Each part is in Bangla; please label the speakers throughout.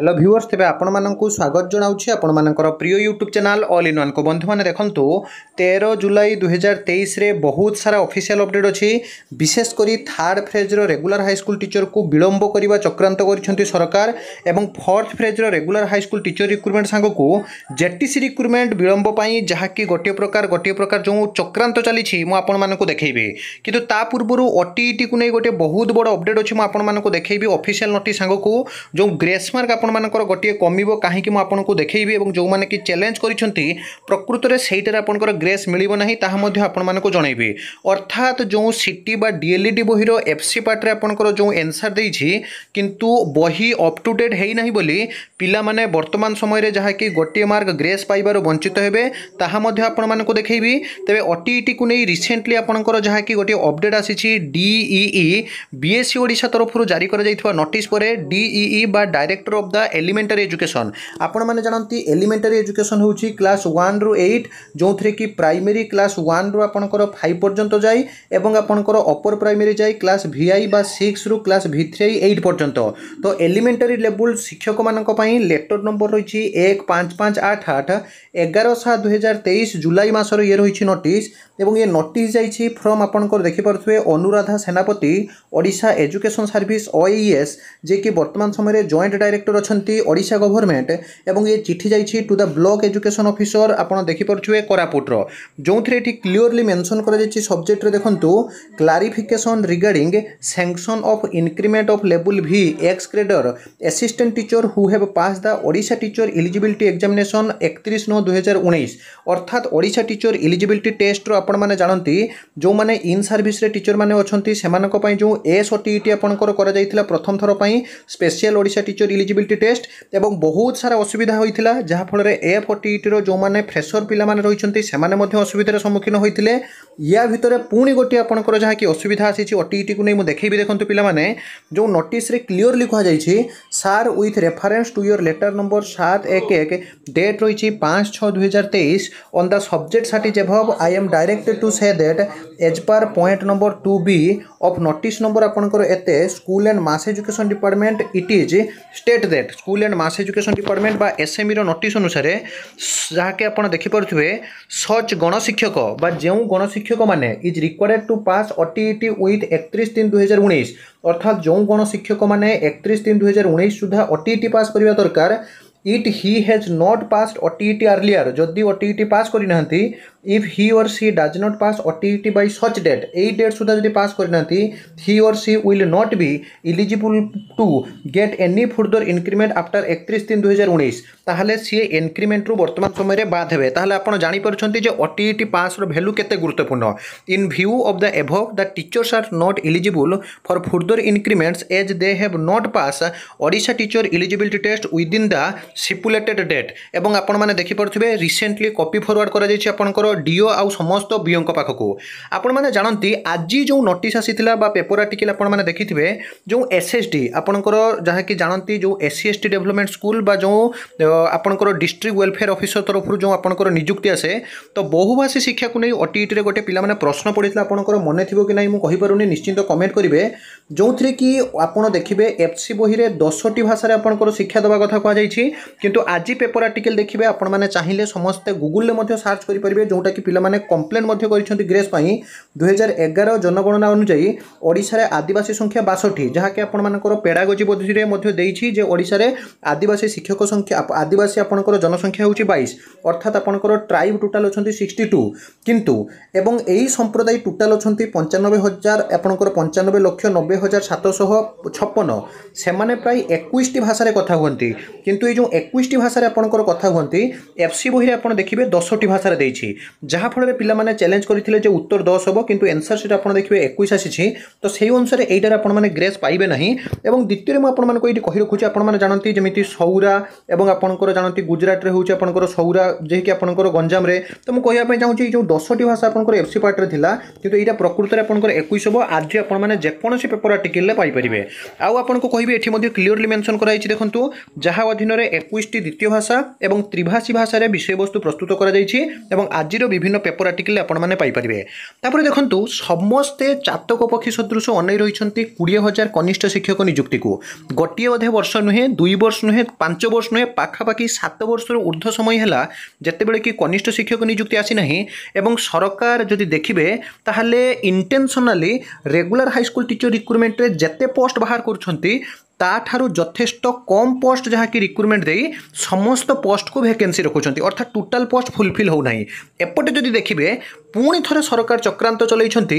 Speaker 1: হ্যালো ভিউর্স তবে আপনার স্বাগত জনাওছি আপনার প্রিয় YouTube channel all in one বন্ধু মানে দেখুন তের জুলাই দুইহাজার তেইশে বহুত সারা অফিসিয়াল অপডেট অছি বিশেষ করে থার্ড ফ্রেজ্র রেগুলার হাইস্কুল টিচরকু বিলম্ব করা চক্রান্ত করেছেন সরকার এবং ফোর্থ ফ্রেজ্র রেগুলার হাইস্কুল টিচর রিক্রুটমেন্ট সাংকু জেটিসি রিক্রুটমেন্ট বিলম্ব পাই যাকি গোটিয়ে প্রকার গোটিয়ে প্রকার যে চক্রান্ত চালছি মু আপনার দেখেবি কিন্তু তা পূর্ব ওটিইটি কু নিয়ে গোটে বহুত বড় অপডেট অছি মু আপনার দেখেবি অফিসিয়াল নোটিস সাংকু যে গ্রেসমার্ক আপনার ଆପଣମାନଙ୍କର ଗୋଟିଏ କମିବ କାହିଁକି ମୁଁ ଆପଣଙ୍କୁ ଦେଖେଇବି ଏବଂ ଯେଉଁମାନେ କି ଚ୍ୟାଲେଞ୍ଜ କରିଛନ୍ତି ପ୍ରକୃତରେ ସେଇଟାରେ ଆପଣଙ୍କର ଗ୍ରେସ୍ ମିଳିବ ନାହିଁ ତାହା ମଧ୍ୟ ଆପଣମାନଙ୍କୁ ଜଣେଇବି ଅର୍ଥାତ୍ ଯେଉଁ ସିଟି ବା ଡିଏଲ୍ଇଡି ବହିର ଏଫ୍ ସି ପାର୍ଟରେ ଆପଣଙ୍କର ଯେଉଁ ଏନ୍ସର୍ ଦେଇଛି କିନ୍ତୁ ବହି ଅପ୍ ଟୁ ଡେଟ୍ ହୋଇନାହିଁ ବୋଲି ପିଲାମାନେ ବର୍ତ୍ତମାନ ସମୟରେ ଯାହାକି ଗୋଟିଏ ମାର୍କ ଗ୍ରେସ୍ ପାଇବାରୁ ବଞ୍ଚିତ ହେବେ ତାହା ମଧ୍ୟ ଆପଣମାନଙ୍କୁ ଦେଖେଇବି ତେବେ ଓଟିଇଟିକୁ ନେଇ ରିସେଣ୍ଟଲି ଆପଣଙ୍କର ଯାହାକି ଗୋଟିଏ ଅପଡ଼େଟ୍ ଆସିଛି ଡିଇଇ ବିଏସ୍ସି ଓଡ଼ିଶା ତରଫରୁ ଜାରି କରାଯାଇଥିବା ନୋଟିସ୍ ପରେ ଡିଇଇ ବା ଡାଇରେକ୍ଟର ଅଫ୍ ଦ ହେଲା ଏଲିମେଣ୍ଟାରୀ ଏଜୁକେସନ୍ ଆପଣମାନେ ଜାଣନ୍ତି ଏଲିମେଣ୍ଟାରୀ ଏଜୁକେସନ୍ ହେଉଛି କ୍ଲାସ୍ ୱାନ୍ରୁ ଏଇଟ୍ ଯେଉଁଥିରେ କି ପ୍ରାଇମେରୀ କ୍ଲାସ୍ ୱାନ୍ରୁ ଆପଣଙ୍କର ଫାଇଭ୍ ପର୍ଯ୍ୟନ୍ତ ଯାଇ ଏବଂ ଆପଣଙ୍କର ଅପର ପ୍ରାଇମେରୀ ଯାଇ କ୍ଲାସ୍ ଭିଆଇ ବା ସିକ୍ସରୁ କ୍ଲାସ୍ ଭି ଥ୍ରୀ ଏଇଟ୍ ପର୍ଯ୍ୟନ୍ତ ତ ଏଲିମେଣ୍ଟାରୀ ଲେବୁଲ୍ ଶିକ୍ଷକମାନଙ୍କ ପାଇଁ ଲେଟର୍ ନମ୍ବର ରହିଛି ଏକ ପାଞ୍ଚ ପାଞ୍ଚ ଆଠ ଆଠ ଏଗାର ସାତ ଦୁଇହଜାର ତେଇଶ ଜୁଲାଇ ମାସର ଇଏ ରହିଛି ନୋଟିସ୍ ଏବଂ ଇଏ ନୋଟିସ୍ ଯାଇଛି ଫ୍ରମ୍ ଆପଣଙ୍କର ଦେଖିପାରୁଥିବେ Anuradha Senapati Odisha education service O ES ଯିଏକି ବର୍ତ୍ତମାନ ସମୟରେ ଜଏଣ୍ଟ ଡାଇରେକ୍ଟର ଅଛନ୍ତି ଓଡ଼ିଶା ଗଭର୍ଣ୍ଣମେଣ୍ଟ ଏବଂ ଏ ଚିଠି ଯାଇଛି to the block education officer ଆପଣ ଦେଖିପାରୁଥିବେ କୋରାପୁଟର ଯେଉଁଥିରେ ଏଠି କ୍ଲିଅରଲି ମେନ୍ସନ୍ କରାଯାଇଛି ସବଜେକ୍ଟରେ ଦେଖନ୍ତୁ clarification regarding sanction of increment of ଲେବୁଲ୍ ଭି ଏକ୍ସ ଗ୍ରେଡର୍ assistant teacher who have pass the Odisha teacher eligibility examination একত্রিশ নয় দুই হাজার উনিশ অর্থাৎ ওড়িশা টিচর ইলিজিবিলিটি টেস্টর আপন মানে জাঁতি যে ইন সার্ভিসে টিচর মানে অনেক সে যে এস ওটিইটি আপনার করা যাই প্রথম থর special Odisha teacher eligibility unit test এবং বহুত সারা অসুবিধা হয়েছিল যাফলের এ ফর্টি এইট্র যে ফ্রেসর পিলামানে রয়েছেন সেমানে মধ্যে অসুবিধার সম্মুখীন হয়েছিল ইয়া ভিতরে পুঁড়ি গোটি আপনার যা কি অসুবিধা আসিছে ওটিইটি e কু নিয়ে দেখেবি দেখুন পিলামানে যে নোটিসে ক্লিওরলি কুহযাই sir with reference to your letter number সাত এক এক ডেট রয়েছে পাঁচ ছ দুই হাজার তেইশ on the subject cited above I am directed to say that as per point number two B of notice number আপনার এতে school and mass education department it is state that set school and mass education department ବା ଏସ୍ଏମ୍ଇର ନୋଟିସ୍ ଅନୁସାରେ ଯାହାକି ଆପଣ ଦେଖିପାରୁଥିବେ ସଚ୍ ଗଣଶିକ୍ଷକ ବା ଯେଉଁ ଗଣଶିକ୍ଷକମାନେ is required to pass O T E T with ଏକତିରିଶ ତିନି ଦୁଇହଜାର ଉଣେଇଶ ଅର୍ଥାତ୍ ଯେଉଁ ଗଣଶିକ୍ଷକମାନେ ଏକତିରିଶ ତିନି ଦୁଇହଜାର ଉଣେଇଶ ସୁଦ୍ଧା ଓ ଟି ଇ ଟି ପାସ୍ କରିବା ଦରକାର it he has not passed OTET earlier যদি অটিইটি পাস ପାସ୍ କରିନାହାନ୍ତି if he or she does not pass OTET by such date এই ডেট সুদ্ধা যদি পাস করে না he or she will not be eligible to get any further increment after একত্রিশ তিন দুই হাজার উনিশ তাহলে সি ইনক্রিমেন্টরু বর্তমান সময়ের বাদ হবে তাহলে আপনার জাঁপারছেন যে অটিইটি পাসর ভ্যালু কেতে গুরুত্বপূর্ণ in view of the above the teachers are not eligible for further increments as they have not pass Odisha teacher eligibility test within the stipulated date এবং আপনার দেখিপারে রিসেটলি কপি ফরওয়ার্ড করা যাই আপনার ডিଓ আউ সমস্ত বিওঙ্ পাখক আপনার জাঁতি আজ যে নোটিস আসিলা বা পেপর আর্টিকেল আপনার দেখিবে যে এসএসডি আপনার যা কি জাঁতি যে এসসি এসটি ডেভেলপমেন্ট স্কুল বা যে আপনার ডিস্ট্রিক্ট ওয়েলফেয়ার অফিসর তরফর যে আপনার নিযুক্তি আসে তো বহুভাষী শিক্ষাকে নিয়ে অটিইটিরে গোটে পিলামানে প্রশ্ন পড়ে আপনার মনে থাকবে কি না কহিপারুনি নিশ্চিন্ত কমেন্ট করবে যে কি আপনার দেখবে এফসি বহিরে দশটি ভাষায় আপনার শিক্ষা দেওয়া কথা কুহযাই কিন্তু আজ পেপর আর্টিকেল দেখবে আপনার চাইলে সমস্তে গুগুলে সার্চ করে পারবে যে ଯେଉଁଟାକି ପିଲାମାନେ କମ୍ପ୍ଲେନ୍ ମଧ୍ୟ କରିଛନ୍ତି ଗ୍ରେସ୍ ପାଇଁ ଦୁଇହଜାର ଏଗାର ଜନଗଣନା ଅନୁଯାୟୀ ଓଡ଼ିଶାରେ ଆଦିବାସୀ ସଂଖ୍ୟା ବାଷଠି ଯାହାକି ଆପଣମାନଙ୍କର ପେଡ଼ାଗୋଜି ପଦ୍ଧତିରେ ମଧ୍ୟ ଦେଇଛି ଯେ ଓଡ଼ିଶାରେ ଆଦିବାସୀ ଶିକ୍ଷକ ସଂଖ୍ୟା ଆଦିବାସୀ ଆପଣଙ୍କର ଜନସଂଖ୍ୟା ହେଉଛି ବାଇଶ ଅର୍ଥାତ୍ ଆପଣଙ୍କର ଟ୍ରାଇବ୍ ଟୋଟାଲ୍ ଅଛନ୍ତି ସିକ୍ସଟି ଟୁ କିନ୍ତୁ ଏବଂ ଏହି ସମ୍ପ୍ରଦାୟ ଟୋଟାଲ୍ ଅଛନ୍ତି ପଞ୍ଚାନବେ ହଜାର ଆପଣଙ୍କର ପଞ୍ଚାନବେ ଲକ୍ଷ ନବେ ହଜାର ସାତଶହ ଛପନ ସେମାନେ ପ୍ରାୟ ଏକୋଇଶଟି ଭାଷାରେ କଥା ହୁଅନ୍ତି କିନ୍ତୁ ଏଇ ଯେଉଁ ଏକୋଇଶଟି ଭାଷାରେ ଆପଣଙ୍କର କଥା ହୁଅନ୍ତି ଏଫ୍ ସି ବହିରେ ଆପଣ ଦେଖିବେ ଦଶଟି ଭାଷାରେ ଦେଇଛି ଯାହାଫଳରେ ପିଲାମାନେ ଚ୍ୟାଲେଞ୍ଜ କରିଥିଲେ ଯେ ଉତ୍ତର ଦଶ ହେବ କିନ୍ତୁ ଏନ୍ସର ସିଟ୍ ଆପଣ ଦେଖିବେ ଏକୋଇଶ ଆସିଛି ତ ସେହି ଅନୁସାରେ ଏଇଟାରେ ଆପଣମାନେ ଗ୍ରେସ୍ ପାଇବେ ନାହିଁ ଏବଂ ଦ୍ୱିତୀୟରେ ମୁଁ ଆପଣମାନଙ୍କୁ ଏଇଠି କହି ରଖୁଛି ଆପଣମାନେ ଜାଣନ୍ତି ଯେମିତି ସୌରା ଏବଂ ଆପଣଙ୍କର ଜାଣନ୍ତି ଗୁଜରାଟରେ ହେଉଛି ଆପଣଙ୍କର ସୌରା ଯିଏକି ଆପଣଙ୍କର ଗଞ୍ଜାମରେ ତ ମୁଁ କହିବା ପାଇଁ ଚାହୁଁଛି ଏଇ ଯେଉଁ ଦଶଟି ଭାଷା ଆପଣଙ୍କର ଏଫ୍ସି ପାର୍ଟରେ ଥିଲା କିନ୍ତୁ ଏଇଟା ପ୍ରକୃତରେ ଆପଣଙ୍କର ଏକୋଇଶ ହେବ ଆଜି ଆପଣମାନେ ଯେକୌଣସି ପେପର ଆର୍ଟିକିଲ୍ରେ ପାଇପାରିବେ ଆଉ ଆପଣଙ୍କୁ କହିବି ଏଠି ମଧ୍ୟ କ୍ଲିଅରଲି ମେନ୍ସନ୍ କରାଯାଇଛି ଦେଖନ୍ତୁ ଯାହା ଅଧୀନରେ ଏକୋଇଶଟି ଦ୍ୱିତୀୟ ଭାଷା ଏବଂ ତ୍ରିଭାଷୀ ଭାଷାରେ ବିଷୟବସ୍ତୁ ପ୍ରସ୍ତୁତ କରାଯାଇଛି ଏବଂ ଆଜି ହିନ୍ଦୀର ବିଭିନ୍ନ ପେପର ଆର୍ଟିକଲ ଆପଣମାନେ ପାଇପାରିବେ ତାପରେ ଦେଖନ୍ତୁ ସମସ୍ତେ ଚାତକ ପକ୍ଷୀ ସଦୃଶ ଅନେଇ ରହିଛନ୍ତି କୋଡ଼ିଏ ହଜାର କନିଷ୍ଠ ଶିକ୍ଷକ ନିଯୁକ୍ତିକୁ ଗୋଟିଏ ଅଧେ ବର୍ଷ ନୁହେଁ ଦୁଇ ବର୍ଷ ନୁହେଁ ପାଞ୍ଚ ବର୍ଷ ନୁହେଁ ପାଖାପାଖି ସାତ ବର୍ଷରୁ ଉର୍ଦ୍ଧ୍ୱ ସମୟ ହେଲା ଯେତେବେଳେ କି କନିଷ୍ଠ ଶିକ୍ଷକ ନିଯୁକ୍ତି ଆସିନାହିଁ ଏବଂ ସରକାର ଯଦି ଦେଖିବେ ତାହେଲେ ଇଣ୍ଟେନସନାଲି ରେଗୁଲାର ହାଇସ୍କୁଲ ଟିଚର ରିକ୍ରୁଟମେଣ୍ଟରେ ଯେତେ ପୋଷ୍ଟ ବାହାର କରୁଛନ୍ତି ତାଠାରୁ ଯଥେଷ୍ଟ କମ୍ ପୋଷ୍ଟ ଯାହାକି ରିକ୍ରୁଟମେଣ୍ଟ ଦେଇ ସମସ୍ତ ପୋଷ୍ଟକୁ ଭ୍ୟାକେନ୍ସି ରଖୁଛନ୍ତି ଅର୍ଥାତ୍ ଟୋଟାଲ୍ ପୋଷ୍ଟ ଫୁଲଫିଲ୍ ହେଉନାହିଁ ଏପଟେ ଯଦି ଦେଖିବେ ପୁଣି ଥରେ ସରକାର ଚକ୍ରାନ୍ତ ଚଲାଇଛନ୍ତି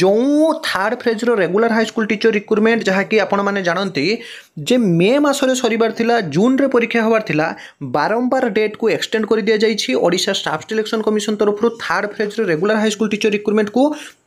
Speaker 1: ଯେଉଁ ଥାର୍ଡ଼ ଫେଜ୍ର ରେଗୁଲାର ହାଇସ୍କୁଲ ଟିଚର ରିକ୍ରୁଟମେଣ୍ଟ ଯାହାକି ଆପଣମାନେ ଜାଣନ୍ତି ଯେ ମେ ମାସରେ ସରିବାର ଥିଲା ଜୁନ୍ରେ ପରୀକ୍ଷା ହେବାର ଥିଲା ବାରମ୍ବାର ଡେଟ୍କୁ ଏକ୍ସଟେଣ୍ଡ କରିଦିଆଯାଇଛି ଓଡ଼ିଶା ଷ୍ଟାଫ୍ ସିଲେକ୍ସନ୍ କମିଶନ ତରଫରୁ ଥାର୍ଡ଼ ଫେଜ୍ର ରେଗୁଲାର ହାଇସ୍କୁଲ ଟିଚର ରିକ୍ରୁଟମେଣ୍ଟକୁ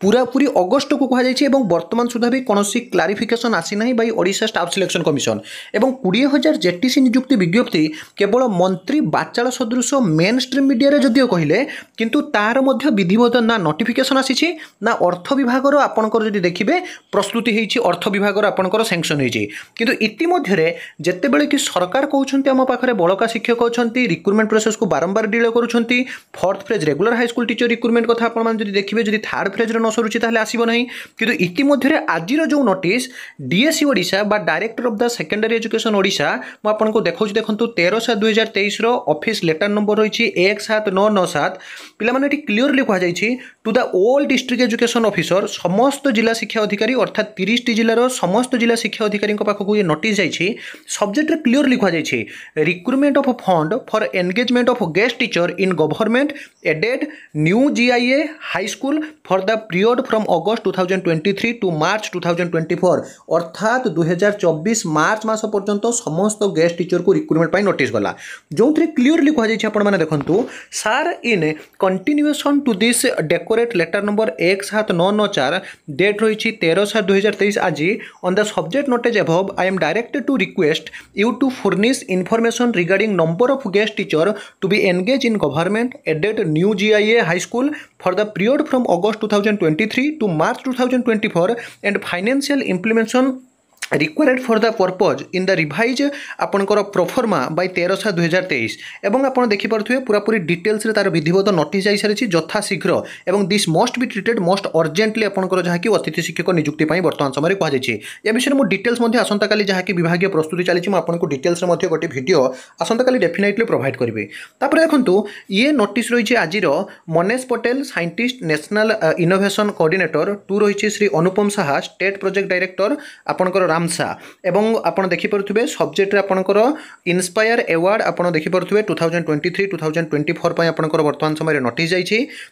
Speaker 1: ପୁରାପୁରି ଅଗଷ୍ଟକୁ କୁହାଯାଇଛି ଏବଂ ବର୍ତ୍ତମାନ ସୁଦ୍ଧା ବି କୌଣସି କ୍ଲାରିଫିକେସନ୍ ଆସିନାହିଁ by Odisha staff selection commission ଏବଂ କୋଡ଼ିଏ ହଜାର ଜେଟିସି ନିଯୁକ୍ତି ବିଜ୍ଞପ୍ତି କେବଳ ମନ୍ତ୍ରୀ ବାଚାଳ ସଦୃଶ ମେନ୍ ଷ୍ଟ୍ରିମ୍ ମିଡ଼ିଆରେ ଯଦିଓ କହିଲେ କିନ୍ତୁ ତାହାର ମଧ୍ୟ ବିଧି ইতিমধ্যে না নোটিফিকেসন আসিছি না অর্থ বিভাগর আপনার যদি দেখবে প্রস্তুতি হয়েছি অর্থ বিভাগর আপনার স্যাংশন হয়েছে কিন্তু ইতিমধ্যে যেতবে কি সরকার কৌন আম পাখে বড়কা শিক্ষক অনেক রিক্রুটমেন্ট প্রোসেসক বারম্বার ডিলে করছেন fourth phase regular high school teacher recruitment কথা আপনার যদি দেখবে যদি থার্ড ফেজ্রে ন সরুছি তাহলে আসব না কিন্তু ইতিমধ্যে আজির যে নোটিস ডিএসি ওড়শা বা director of the secondary education Odisha মু আপনার দেখাচ্ছি দেখুন তের সাত দুই হাজার তেইশর অফিস লেটার নম্বর রয়েছে এক সাত নয় নয় সাত পিলা এটি ক্লিওরলি কুহযাই দিয়েছি to the all district education officer সমস্ত জেলা শিক্ষা অধিকারী অর্থাৎ তিরিশটি জেলার সমস্ত জেলা শিক্ষা অধিকারী পাখক ইয়ে নোটিস যাইছি সবজেক্টরে ক্লিওর লিখা যাইছি recruitment of fund for engagement of guest teacher in government aided new GIA high school for the period from August two thousand twenty three to March two thousand twenty four অর্থাৎ দুহাজার চব্বিশ মার্চ মাস পর্যন্ত সমস্ত গেস্ট টিচরকে রিক্রুটমেন্ট পাই নোটিস গলা যে ক্লিওরলি কুহযাই আপনার দেখুন sir in continuation to this তেইশ ডেকোরেট লেটার নম্বর এক সাত ন ন চার ডেট রয়েছে তেরো সাত দুই হাজার তেইশ আজি on the subject noted above I am directed to request you to furnish information regarding number of guest teacher to be engage in government aided new GIA high school for the period from August 2023 to March 2024 and financial implementation required for the purpose in the revise ଆପଣଙ୍କର ପ୍ରୋଫର୍ମା ବାଇ ତେର ସାତ ଦୁଇହଜାର ତେଇଶ ଏବଂ ଆପଣ ଦେଖିପାରୁଥିବେ ପୁରାପୁରି ଡିଟେଲ୍ସରେ ତା'ର ବିଧିବଦ୍ଧ ନୋଟିସ୍ ଯାଇସାରିଛି ଯଥାଶୀଘ୍ର ଏବଂ this must B ଟ୍ରିଟେଡ୍ must urgently ଆପଣଙ୍କର ଯାହାକି ଅତିଥି ଶିକ୍ଷକ ନିଯୁକ୍ତି ପାଇଁ ବର୍ତ୍ତମାନ ସମୟରେ କୁହାଯାଇଛି ଏ ବିଷୟରେ ମୁଁ ଡିଟେଲ୍ସ ମଧ୍ୟ ଆସନ୍ତାକାଲି ଯାହାକି ବିଭାଗୀୟ ପ୍ରସ୍ତୁତି ଚାଲିଛି ମୁଁ ଆପଣଙ୍କୁ ଡିଟେଲ୍ସରେ ମଧ୍ୟ ଗୋଟେ ଭିଡ଼ିଓ ଆସନ୍ତାକାଲି ଡେଫିନାଇଟଲି ପ୍ରୋଭାଇଡ଼ କରିବି ତାପରେ ଦେଖନ୍ତୁ ଇଏ ନୋଟିସ୍ ରହିଛି ଆଜିର Manesh Patel scientist national innovation coordinator to ରହିଛି Shri Anupam Saha state project director ଆପଣଙ୍କର তামসা এবং আপনার দেখিপারে সবজেক্টরে আপনার ইন্সপায়ার এওয়ার্ড আপনার দেখিপারে two thousand twenty three two thousand twenty four আপনার বর্তমান সময় নোটিস যাই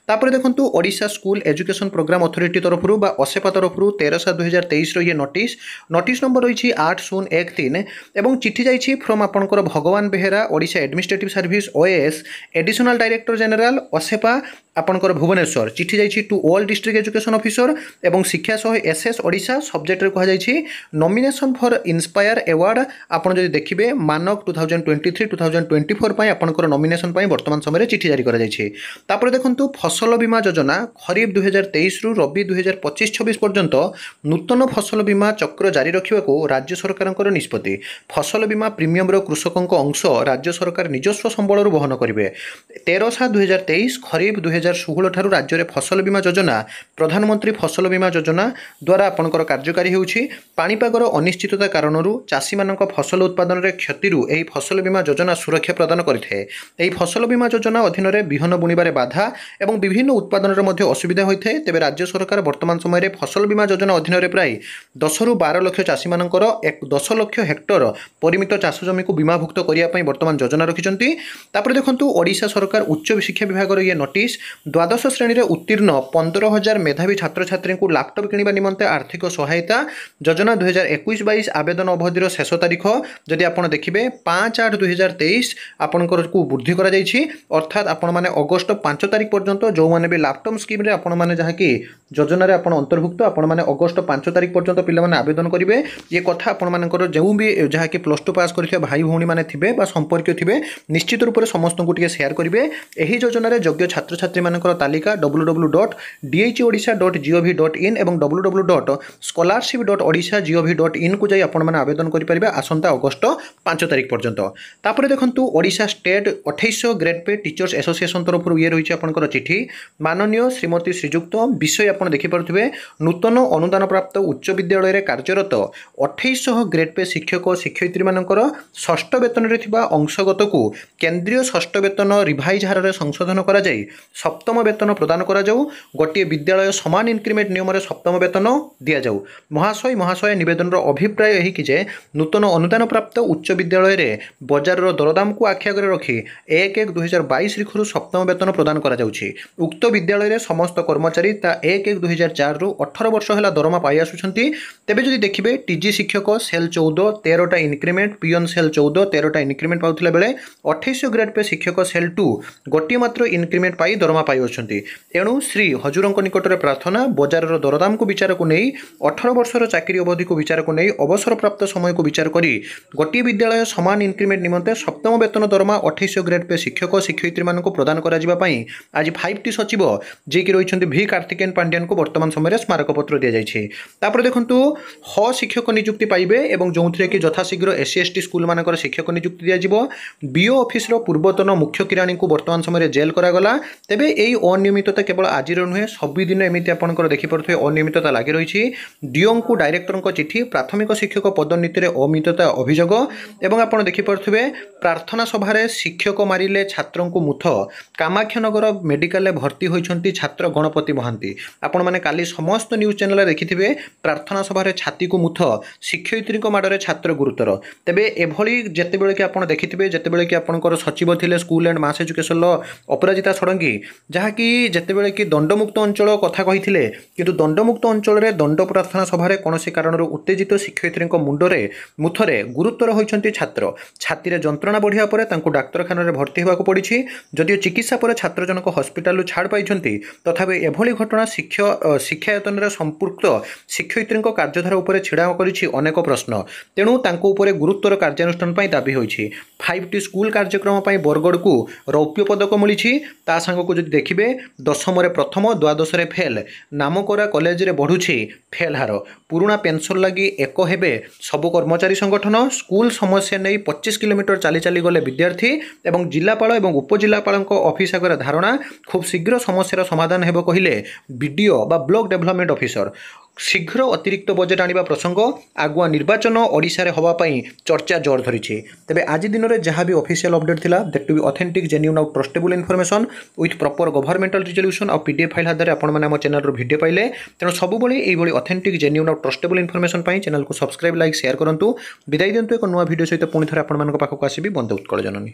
Speaker 1: তাপরে দেখুন Odisha school education programme authority তরফর বা অসেপা তরফর তেরো সাত দুই হাজার তেইশর ইয়ে নোটিস নোটিস নম্বর রয়েছে আট শূন্য এক তিন এবং চিঠি যাই ফ্রম আপনার Bhagaban Behera Odisha administrative service OAS additional director general OSEPA আপনার ভুবনেশ্বর চিঠি যাই to all district education officer এবং শিক্ষা সহ এস এস ওড়শা সবজেক্টরে কুহযাই নমি ନମିନେସନ୍ ଫର୍ ଇନ୍ସପାୟାର ଆୱାର୍ଡ଼ ଆପଣ ଯଦି ଦେଖିବେ ମାନକ two thousand twenty three two thousand twenty four ପାଇଁ ଆପଣଙ୍କର ନମିନେସନ୍ ପାଇଁ ବର୍ତ୍ତମାନ ସମୟରେ ଚିଠି ଜାରି କରାଯାଇଛି ତାପରେ ଦେଖନ୍ତୁ ଫସଲ ବୀମା ଯୋଜନା ଖରିଫ ଦୁଇହଜାର ତେଇଶରୁ ରବି ଦୁଇହଜାର ପଚିଶ ଛବିଶ ପର୍ଯ୍ୟନ୍ତ ନୂତନ ଫସଲ ବୀମା ଚକ୍ର ଜାରି ରଖିବାକୁ ରାଜ୍ୟ ସରକାରଙ୍କର ନିଷ୍ପତ୍ତି ଫସଲ ବୀମା ପ୍ରିମିୟମ୍ର କୃଷକଙ୍କ ଅଂଶ ରାଜ୍ୟ ସରକାର ନିଜସ୍ୱ ସମ୍ବଳରୁ ବହନ କରିବେ ତେର ସାତ ଦୁଇହଜାର ତେଇଶ ଖରିଫ ଦୁଇହଜାର ଷୋହଳ ଠାରୁ ରାଜ୍ୟରେ ଫସଲ ବୀମା ଯୋଜନା ପ୍ରଧାନମନ୍ତ୍ରୀ ଫସଲ ବୀମା ଯୋଜନା ଦ୍ୱାରା ଆପଣଙ୍କର କାର୍ଯ୍ୟକାରୀ ହେଉଛି ପାଣିପାଗର ଅନିଶ୍ଚିତତା କାରଣରୁ ଚାଷୀମାନଙ୍କ ଫସଲ ଉତ୍ପାଦନରେ କ୍ଷତିରୁ ଏହି ଫସଲ ବୀମା ଯୋଜନା ସୁରକ୍ଷା ପ୍ରଦାନ କରିଥାଏ ଏହି ଫସଲ ବୀମା ଯୋଜନା ଅଧୀନରେ ବିହନ ବୁଣିବାରେ ବାଧା ଏବଂ ବିଭିନ୍ନ ଉତ୍ପାଦନରେ ମଧ୍ୟ ଅସୁବିଧା ହୋଇଥାଏ ତେବେ ରାଜ୍ୟ ସରକାର ବର୍ତ୍ତମାନ ସମୟରେ ଫସଲ ବୀମା ଯୋଜନା ଅଧୀନରେ ପ୍ରାୟ ଦଶରୁ ବାର ଲକ୍ଷ ଚାଷୀମାନଙ୍କର ଦଶ ଲକ୍ଷ ହେକ୍ଟର ପରିମିତ ଚାଷ ଜମିକୁ ବୀମାଭୁକ୍ତ କରିବା ପାଇଁ ବର୍ତ୍ତମାନ ଯୋଜନା ରଖିଛନ୍ତି ତାପରେ ଦେଖନ୍ତୁ ଓଡ଼ିଶା ସରକାର ଉଚ୍ଚ ଶିକ୍ଷା ବିଭାଗର ଇଏ ନୋଟିସ୍ ଦ୍ୱାଦଶ ଶ୍ରେଣୀରେ ଉତ୍ତୀର୍ଣ୍ଣ ପନ୍ଦର ହଜାର ମେଧାବୀ ଛାତ୍ରଛାତ୍ରୀଙ୍କୁ ଲାପଟପ୍ କିଣିବା ନିମନ୍ତେ ଆର୍ଥିକ ସହାୟତା ଯୋଜନା ଦୁଇହଜାର একুশ বাইশ আবেদন অবধির শেষ তারিখ যদি আপনার দেখবে পাঁচ আট দুই হাজার তেইশ আপনার বৃদ্ধি করা যাই অর্থাৎ আপনার অগস্ট পাঁচ তারিখ পর্যন্ত যে ল্যাপটপ স্কিম্রে আপনার যা কি যোজনার আপনার অন্তর্ভুক্ত আপনার অগস্ট পাঁচ তারিখ পর্যন্ত পিলামানে আবেদন করবে ইয়ে কথা আপনার যে যা কি প্লস টু পাস করে ভাই ভৌণী মানে থাকবে বা সম্পর্কীয় থাকবে নিশ্চিত রূপে সমস্ত টিকি সেয়ার করবে এই যোজনার যোগ্য ছাত্রছাত্রী মান তালিকা W W dot DH Odisha dot GOV dot IN এবং W W dot scholarship dot Odisha GOV dot ইনকু যাই আপনার আবেদন করে পারবে আসন্তা অগস্ট পাঁচ তারিখ পর্যন্ত তাপরে দেখুন ওড়শা স্টেট অঠাইশ গ্রেড পে টিচর্স এসোসিয়েসন তরফর ইয়ে রয়েছে আপনার চিঠি মাননীয় শ্রীমতী শ্রীযুক্ত বিষয় আপনার দেখিপারে নূতন অনুদান প্রাপ্ত উচ্চ বিদ্যালয়ের কার্যরত অঠাইশ গ্রেড পে শিক্ষক শিক্ষয়িত্রী মানকর ষষ্ঠ বেতনরে থাকা অংশগতকু কেন্দ্রীয় ষষ্ঠ বেতন রিভাইজ হারে সংশোধন করা যাই সপ্তম বেতন প্রদান করা যাও গোটিয়ে বিদ্যালয় সমান ইনক্রিমেন্ট নিয়মরে সপ্তম বেতন দিয়া যাও মহাশয় মহাশয় নিবেদন କମିଶନର ଅଭିପ୍ରାୟ ଏହିକି ଯେ ନୂତନ ଅନୁଦାନପ୍ରାପ୍ତ ଉଚ୍ଚ ବିଦ୍ୟାଳୟରେ ବଜାରର ଦରଦାମକୁ ଆଖି ଆଗରେ ରଖି ଏକ ଏକ ଦୁଇହଜାର ବାଇଶ ତାରିଖରୁ ସପ୍ତମ ବେତନ ପ୍ରଦାନ କରାଯାଉଛି ଉକ୍ତ ବିଦ୍ୟାଳୟରେ ସମସ୍ତ କର୍ମଚାରୀ ତା ଏକ ଏକ ଦୁଇହଜାର ଚାରିରୁ ଅଠର ବର୍ଷ ହେଲା ଦରମା ପାଇ ଆସୁଛନ୍ତି ତେବେ ଯଦି ଦେଖିବେ ଟିଜି ଶିକ୍ଷକ ସେଲ୍ ଚଉଦ ତେରଟା ଇନକ୍ରିମେଣ୍ଟ ପିଅନ୍ ସେଲ୍ ଚଉଦ ତେରଟା ଇନକ୍ରିମେଣ୍ଟ ପାଉଥିଲା ବେଳେ ଅଠେଇଶ ଗ୍ରେଡ୍ ପେ ଶିକ୍ଷକ ସେଲ୍ ଟୁ ଗୋଟିଏ ମାତ୍ର ଇନକ୍ରିମେଣ୍ଟ ପାଇ ଦରମା ପାଇଅଛନ୍ତି ଏଣୁ ଶ୍ରୀ ହଜୁରଙ୍କ ନିକଟରେ ପ୍ରାର୍ଥନା ବଜାରର ଦରଦାମକୁ ବିଚାରକୁ ନେଇ ଅଠର ବର୍ଷର ଚାକିରି ଅବଧିକୁ ବିଚାର ବିଚାରକୁ ନେଇ ଅବସରପ୍ରାପ୍ତ ସମୟକୁ ବିଚାର କରି ଗୋଟିଏ ବିଦ୍ୟାଳୟ ସମାନ ଇନକ୍ରିମେଣ୍ଟ ନିମନ୍ତେ ସପ୍ତମ ବେତନ ଦରମା ଅଠେଇଶ ଗ୍ରେଡ୍ ପେ ଶିକ୍ଷକ ଶିକ୍ଷୟିତ୍ରୀମାନଙ୍କୁ ପ୍ରଦାନ କରାଯିବା ପାଇଁ ଆଜି ଫାଇଭ୍ ଟି ସଚିବ ଯିଏକି ରହିଛନ୍ତି ଭି କାର୍ତ୍ତିକେୟନ ପାଣ୍ଡିଆନଙ୍କୁ ବର୍ତ୍ତମାନ ସମୟରେ ସ୍ମାରକପତ୍ର ଦିଆଯାଇଛି ତାପରେ ଦେଖନ୍ତୁ ହ ଶିକ୍ଷକ ନିଯୁକ୍ତି ପାଇବେ ଏବଂ ଯେଉଁଥିରେ କି ଯଥାଶୀଘ୍ର ଏସ୍ସି ଏସ୍ଟି ସ୍କୁଲମାନଙ୍କର ଶିକ୍ଷକ ନିଯୁକ୍ତି ଦିଆଯିବ ବିଓ ଅଫିସର ପୂର୍ବତନ ମୁଖ୍ୟ କିରାଣୀଙ୍କୁ ବର୍ତ୍ତମାନ ସମୟରେ ଜେଲ୍ କରାଗଲା ତେବେ ଏହି ଅନିୟମିତତା କେବଳ ଆଜିର ନୁହେଁ ସବୁଦିନ ଏମିତି ଆପଣଙ୍କର ଦେଖିପାରୁଥିବେ ଅନିୟମିତତା ଲାଗି ରହିଛି ଡିଓଙ୍କୁ ଡାଇରେକ୍ଟରଙ୍କ ଚିଠି ପ୍ରାଥମିକ ଶିକ୍ଷକ ପଦୋନ୍ନତିରେ ଅମିତତା ଅଭିଯୋଗ ଏବଂ ଆପଣ ଦେଖିପାରୁଥିବେ ପ୍ରାର୍ଥନା ସଭାରେ ଶିକ୍ଷକ ମାରିଲେ ଛାତ୍ରଙ୍କୁ ମୁଥ କାମାକ୍ଷାନଗର ମେଡ଼ିକାଲରେ ଭର୍ତ୍ତି ହୋଇଛନ୍ତି ଛାତ୍ର ଗଣପତି ମହାନ୍ତି ଆପଣମାନେ କାଲି ସମସ୍ତ ନ୍ୟୁଜ୍ ଚ୍ୟାନେଲରେ ଦେଖିଥିବେ ପ୍ରାର୍ଥନା ସଭାରେ ଛାତିକୁ ମୁଥ ଶିକ୍ଷୟିତ୍ରୀଙ୍କ ମାଡ଼ରେ ଛାତ୍ର ଗୁରୁତର ତେବେ ଏଭଳି ଯେତେବେଳେ କି ଆପଣ ଦେଖିଥିବେ ଯେତେବେଳେ କି ଆପଣଙ୍କର ସଚିବ ଥିଲେ ସ୍କୁଲ ଆଣ୍ଡ ମାସ୍ ଏଜୁକେସନର ଅପରାଜିତା ଷଡ଼ଙ୍ଗୀ ଯାହାକି ଯେତେବେଳେ କି ଦଣ୍ଡମୁକ୍ତ ଅଞ୍ଚଳ କଥା କହିଥିଲେ କିନ୍ତୁ ଦଣ୍ଡମୁକ୍ତ ଅଞ୍ଚଳରେ ଦଣ୍ଡ ପ୍ରାର୍ଥନା ସଭାରେ କୌଣସି କାରଣରୁ ଉତ୍ତେଜ ଉତ୍ତେଜିତ ଶିକ୍ଷୟିତ୍ରୀଙ୍କ ମୁଣ୍ଡରେ ମୁଥରେ ଗୁରୁତର ହୋଇଛନ୍ତି ଛାତ୍ର ଛାତିରେ ଯନ୍ତ୍ରଣା ବଢ଼ିବା ପରେ ତାଙ୍କୁ ଡାକ୍ତରଖାନାରେ ଭର୍ତ୍ତି ହେବାକୁ ପଡ଼ିଛି ଯଦିଓ ଚିକିତ୍ସା ପରେ ଛାତ୍ର ଜଣକ ହସ୍ପିଟାଲରୁ ଛାଡ଼ ପାଇଛନ୍ତି ତଥାପି ଏଭଳି ଘଟଣା ଶିକ୍ଷ ଶିକ୍ଷାୟତନରେ ସମ୍ପୃକ୍ତ ଶିକ୍ଷୟିତ୍ରୀଙ୍କ କାର୍ଯ୍ୟଧାରା ଉପରେ ଛିଡ଼ା କରିଛି ଅନେକ ପ୍ରଶ୍ନ ତେଣୁ ତାଙ୍କ ଉପରେ ଗୁରୁତର କାର୍ଯ୍ୟାନୁଷ୍ଠାନ ପାଇଁ ଦାବି ହୋଇଛି ଫାଇଭ୍ ଟି ସ୍କୁଲ କାର୍ଯ୍ୟକ୍ରମ ପାଇଁ ବରଗଡ଼କୁ ରୌପ୍ୟ ପଦକ ମିଳିଛି ତା ସାଙ୍ଗକୁ ଯଦି ଦେଖିବେ ଦଶମରେ ପ୍ରଥମ ଦ୍ୱାଦଶରେ ଫେଲ୍ ନାମକରା କଲେଜରେ ବଢ଼ୁଛି ଫେଲ୍ ହାର ପୁରୁଣା ପେନ୍ସନ୍ ଲାଗି ଏକ ହେବେ ସବୁ କର୍ମଚାରୀ ସଂଗଠନ ସ୍କୁଲ ସମସ୍ୟା ନେଇ ପଚିଶ କିଲୋମିଟର ଚାଲି ଚାଲି ଗଲେ ବିଦ୍ୟାର୍ଥୀ ଏବଂ ଜିଲ୍ଲାପାଳ ଏବଂ ଉପଜିଲ୍ଲାପାଳଙ୍କ ଅଫିସ୍ ଆଗରେ ଧାରଣା ଖୁବ୍ ଶୀଘ୍ର ସମସ୍ୟାର ସମାଧାନ ହେବ କହିଲେ ବିଡ଼ିଓ ବା ବ୍ଲକ ଡେଭଲପମେଣ୍ଟ ଅଫିସର ଶୀଘ୍ର ଅତିରିକ୍ତ ବଜେଟ୍ ଆଣିବା ପ୍ରସଙ୍ଗ ଆଗୁଆ ନିର୍ବାଚନ ଓଡ଼ିଶାରେ ହେବା ପାଇଁ ଚର୍ଚ୍ଚା ଜୋର ଧରିଛି ତେବେ ଆଜି ଦିନରେ ଯାହା ବି ଅଫିସିଆଲ୍ ଅପଡେଟ୍ ଥିଲା that to be authentic genuine ଆଉ trustable information with proper governmental resolution ଆଉ ପି ଡି ଏଫ୍ ଫାଇଲ୍ ଆଧାରରେ ଆପଣମାନେ ଆମ ଚ୍ୟାନେଲ୍ରୁ ଭିଡ଼ିଓ ପାଇଲେ ତେଣୁ ସବୁବେଳେ ଏଇଭଳି ଅଥେଣ୍ଟିକ୍ ଜେନ୍ୟୁନ୍ ଆଉ ଟ୍ରଷ୍ଟେବୁଲ୍ ଇନଫର୍ମେସନ୍ ପାଇଁ ଚ୍ୟାନେଲ୍କୁ ସବସ୍କ୍ରାଇବ୍ ଲାଇକ୍ ସେୟାର କରନ୍ତୁ ବିଦାୟ ଦିଅନ୍ତୁ ଏକ ନୂଆ ଭିଡ଼ିଓ ସହିତ ପୁଣି ଥରେ ଆପଣମାନଙ୍କ ପାଖକୁ ଆସିବି ବନ୍ଦ ଉତ୍କଳ ଜନନୀ